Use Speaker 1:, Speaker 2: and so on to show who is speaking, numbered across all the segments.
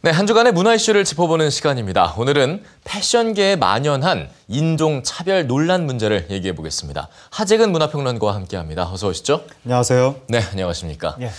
Speaker 1: 네, 한 주간의 문화 이슈를 짚어보는 시간입니다. 오늘은 패션계에 만연한 인종차별 논란 문제를 얘기해 보겠습니다. 하재근 문화평론가와 함께합니다. 어서 오시죠. 안녕하세요. 네, 안녕하십니까. 예.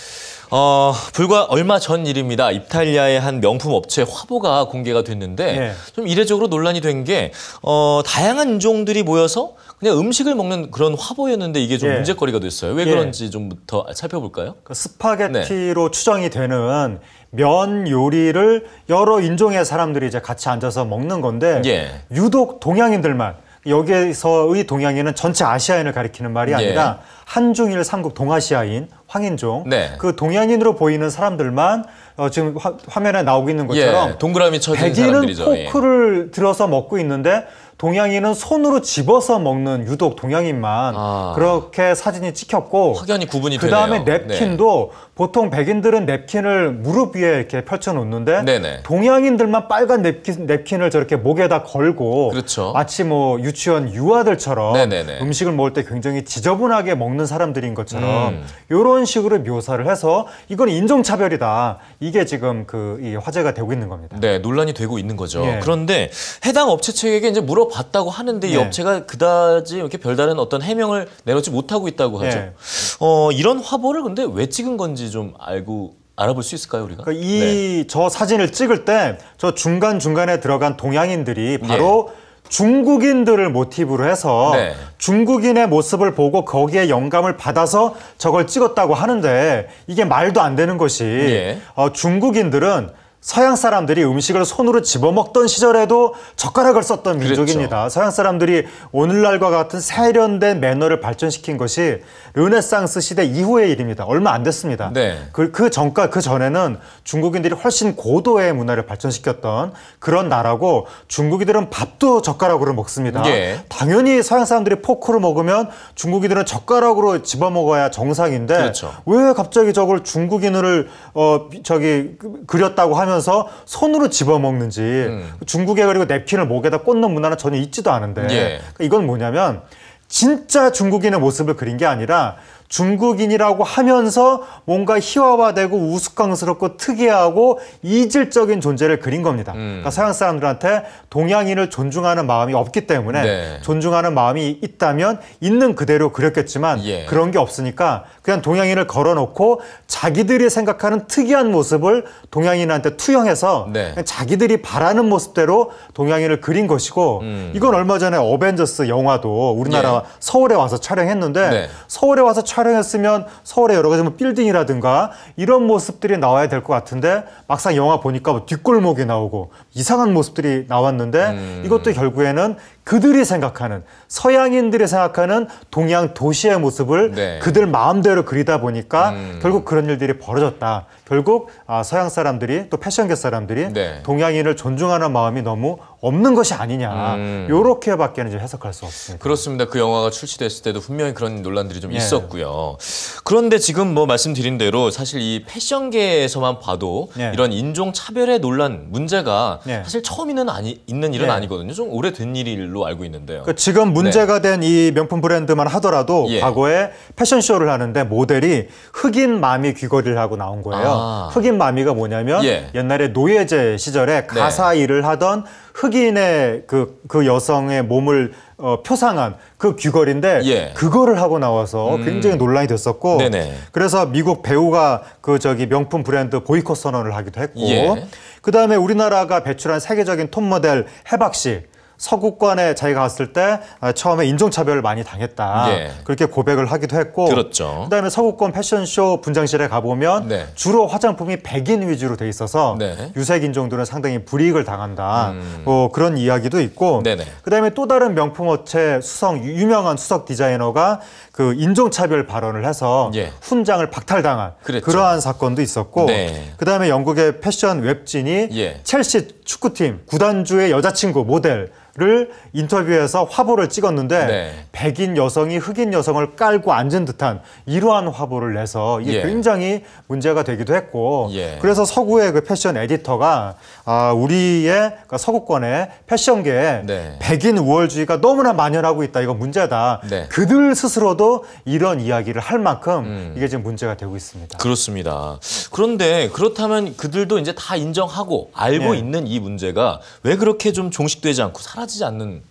Speaker 1: 어, 불과 얼마 전 일입니다. 이탈리아의 한 명품 업체 화보가 공개가 됐는데 예. 좀 이례적으로 논란이 된 게 어, 다양한 인종들이 모여서 그냥 음식을 먹는 그런 화보였는데 이게 좀 예. 문제거리가 됐어요. 왜 예. 그런지 좀 더 살펴볼까요?
Speaker 2: 그 스파게티로 네. 추정이 되는 면 요리를 여러 인종의 사람들이 이제 같이 앉아서 먹는 건데 예. 유독 동양인들만 여기서의 동양인은 전체 아시아인을 가리키는 말이 예. 아니라 한중일 삼국 동아시아인 황인종 네. 그 동양인으로 보이는 사람들만 어, 지금 화, 면에 나오고 있는 것처럼 예,
Speaker 1: 동그라미 쳐진 백인은 사람들이죠. 예.
Speaker 2: 포크를 들어서 먹고 있는데 동양인은 손으로 집어서 먹는 유독 동양인만 아. 그렇게 사진이 찍혔고 확연히 구분이 그 다음에 냅킨도 네. 보통 백인들은 냅킨을 무릎 위에 이렇게 펼쳐 놓는데 네네. 동양인들만 빨간 냅킨, 냅킨을 저렇게 목에다 걸고 그렇죠. 마치 뭐 유치원 유아들처럼 네네네. 음식을 먹을 때 굉장히 지저분하게 먹는 사람들인 것처럼 이런 음. 식으로 묘사를 해서 이건 인종차별이다 이게 지금 그 화제가 되고 있는 겁니다.
Speaker 1: 네 논란이 되고 있는 거죠. 예.
Speaker 2: 그런데 해당 업체 측에게 이제 물어 물어봤다고
Speaker 1: 하는데 네. 이 업체가 그다지 이렇게 별다른 어떤 해명을 내놓지 못하고 있다고 하죠. 네.
Speaker 2: 어, 이런 화보를 근데 왜 찍은 건지 좀 알고 알아볼 수 있을까요 우리가? 그러니까 이저 네. 사진을 찍을 때 저 중간 중간에 들어간 동양인들이 예. 바로 중국인들을 모티브로 해서 네. 중국인의 모습을 보고 거기에 영감을 받아서 저걸 찍었다고 하는데 이게 말도 안 되는 것이 예. 어, 중국인들은 서양 사람들이 음식을 손으로 집어먹던 시절에도 젓가락을 썼던 그렇죠. 민족입니다. 그렇죠. 서양 사람들이 오늘날과 같은 세련된 매너를 발전시킨 것이 르네상스 시대 이후의 일입니다. 얼마 안 됐습니다. 네. 그, 그 전까 그 전에는 중국인들이 훨씬 고도의 문화를 발전시켰던 그런 나라고 중국인들은 밥도 젓가락으로 먹습니다. 예. 당연히 서양 사람들이 포크로 먹으면 중국인들은 젓가락으로 집어먹어야 정상인데 그렇죠. 왜 갑자기 저걸 중국인을 어 저기 그, 그렸다고 하면 하면서 손으로 집어먹는지 음. 중국에 그리고 냅킨를 목에다 꽂는 문화는 전혀 있지도 않은데 예. 그러니까 이건 뭐냐면 진짜 중국인의 모습을 그린 게 아니라 중국인이라고 하면서 뭔가 희화화되고 우스꽝스럽고 특이하고 이질적인 존재를 그린 겁니다. 음. 그러니까 서양 사람들한테 동양인을 존중하는 마음이 없기 때문에 네. 존중하는 마음이 있다면 있는 그대로 그렸겠지만 예. 그런 게 없으니까 그냥 동양인을 걸어놓고 자기들이 생각하는 특이한 모습을 동양인한테 투영해서 네. 자기들이 바라는 모습대로 동양인을 그린 것이고 음. 이건 얼마 전에 어벤져스 영화도 우리나라 예. 서울에 와서 촬영했는데 네. 서울에 와서 촬영 촬영했으면 서울의 여러 가지 뭐 빌딩이라든가 이런 모습들이 나와야 될 것 같은데 막상 영화 보니까 뭐 뒷골목이 나오고 이상한 모습들이 나왔는데 음. 이것도 결국에는 그들이 생각하는 서양인들이 생각하는 동양 도시의 모습을 네. 그들 마음대로 그리다 보니까 음. 결국 그런 일들이 벌어졌다. 결국 아, 서양 사람들이 또 패션계 사람들이 네. 동양인을 존중하는 마음이 너무 없는 것이 아니냐. 음. 요렇게밖에 는 해석할 수 없습니다.
Speaker 1: 그렇습니다. 그 영화가 출시됐을 때도 분명히 그런 논란들이 좀 네. 있었고요. 그런데 지금 뭐 말씀드린 대로 사실 이 패션계에서만 봐도 네. 이런 인종 차별의 논란 문제가 네. 사실 처음에는 아니 있는 일은 네. 아니거든요. 좀 오래된 일일 모로 알고 있는데요. 그 지금 네. 문제가
Speaker 2: 네. 된이 명품 브랜드만 하더라도 예. 과거에 패션쇼를 하는데 모델이 흑인 마미 귀걸이를 하고 나온 거예요. 아. 흑인 마미가 뭐냐면 예. 옛날에 노예제 시절에 네. 가사 네. 일을 하던 흑인의 그, 그 여성의 몸을 어, 표상한 그 귀걸인데 예. 그거를 하고 나와서 음. 굉장히 논란이 됐었고 네네. 그래서 미국 배우가 그 저기 명품 브랜드 보이콧 선언을 하기도 했고 예. 그다음에 우리나라가 배출한 세계적인 톱 모델 해박 씨 서구권에 자기가 갔을 때 아, 처음에 인종차별을 많이 당했다. 네. 그렇게 고백을 하기도 했고. 들었죠. 그렇죠. 그다음에 서구권 패션쇼 분장실에 가보면 네. 주로 화장품이 백인 위주로 돼 있어서 네. 유색인종들은 상당히 불이익을 당한다. 음. 뭐 그런 이야기도 있고. 네네. 그다음에 또 다른 명품 업체 수석, 유명한 수석 디자이너가 그 인종차별 발언을 해서 예. 훈장을 박탈당한 그랬죠. 그러한 사건도 있었고. 네. 그다음에 영국의 패션 웹진이 예. 첼시 축구팀 구단주의 여자친구 모델 를 인터뷰에서 화보를 찍었는데 네. 백인 여성이 흑인 여성을 깔고 앉은 듯한 이러한 화보를 내서 이게 예. 굉장히 문제가 되기도 했고 예. 그래서 서구의 그 패션 에디터가 아 우리의 그 서구권의 패션계에 네. 백인 우월주의가 너무나 만연하고 있다 이거 문제다 네. 그들 스스로도 이런 이야기를 할 만큼 음. 이게 지금 문제가 되고 있습니다 그렇습니다
Speaker 1: 그런데 그렇다면 그들도 이제 다
Speaker 2: 인정하고 알고 예. 있는 이 문제가 왜 그렇게 좀 종식되지 않고 사라지 따지지 않는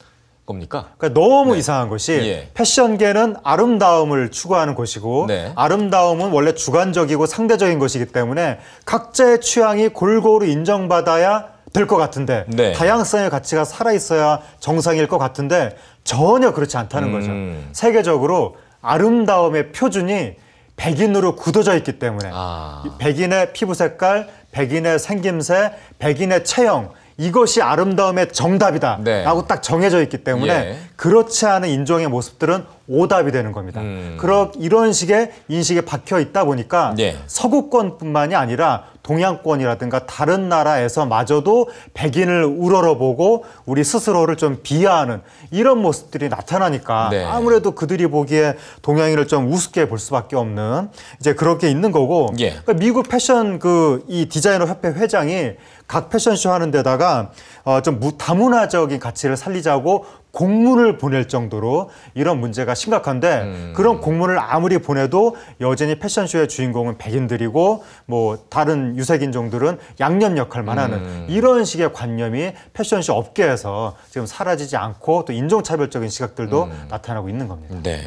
Speaker 2: 겁니까? 그러니까 너무 네. 이상한 것이 예. 패션계는 아름다움을 추구하는 곳이고 네. 아름다움은 원래 주관적이고 상대적인 것이기 때문에 각자의 취향이 골고루 인정받아야 될 것 같은데 네. 다양성의 가치가 살아있어야 정상일 것 같은데 전혀 그렇지 않다는 음... 거죠. 세계적으로 아름다움의 표준이 백인으로 굳어져 있기 때문에 아... 백인의 피부 색깔, 백인의 생김새, 백인의 체형 이것이 아름다움의 정답이다라고 네. 딱 정해져 있기 때문에 예. 그렇지 않은 인종의 모습들은 오답이 되는 겁니다. 음. 그런 이런 식의 인식에 박혀 있다 보니까 네. 서구권뿐만이 아니라 동양권이라든가 다른 나라에서 마저도 백인을 우러러보고 우리 스스로를 좀 비하하는 이런 모습들이 나타나니까 네. 아무래도 그들이 보기에 동양인을 좀 우습게 볼 수밖에 없는 이제 그렇게 있는 거고 예. 그러니까 미국 패션 그 이 디자이너 협회 회장이 각 패션쇼 하는 데다가 어좀 다문화적인 가치를 살리자고 공문을 보낼 정도로 이런 문제가 심각한데 음. 그런 공문을 아무리 보내도 여전히 패션쇼의 주인공은 백인들이고 뭐 다른 유색인종들은 양념 역할만 하는 음. 이런 식의 관념이 패션쇼 업계에서 지금 사라지지 않고 또 인종차별적인 시각들도 음. 나타나고 있는 겁니다. 네.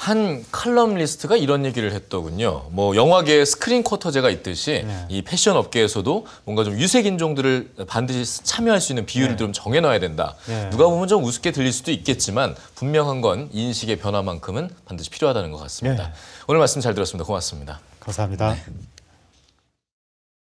Speaker 2: 한 칼럼리스트가 이런
Speaker 1: 얘기를 했더군요. 뭐영화계의 스크린 쿼터제가 있듯이 네. 이 패션 업계에서도 뭔가 좀 유색 인종들을 반드시 참여할 수 있는 비율을 네. 좀 정해놔야 된다. 네. 누가 보면 좀 우습게 들릴 수도 있겠지만 분명한 건 인식의 변화만큼은 반드시 필요하다는 것 같습니다. 네. 오늘 말씀 잘 들었습니다. 고맙습니다. 감사합니다. 네.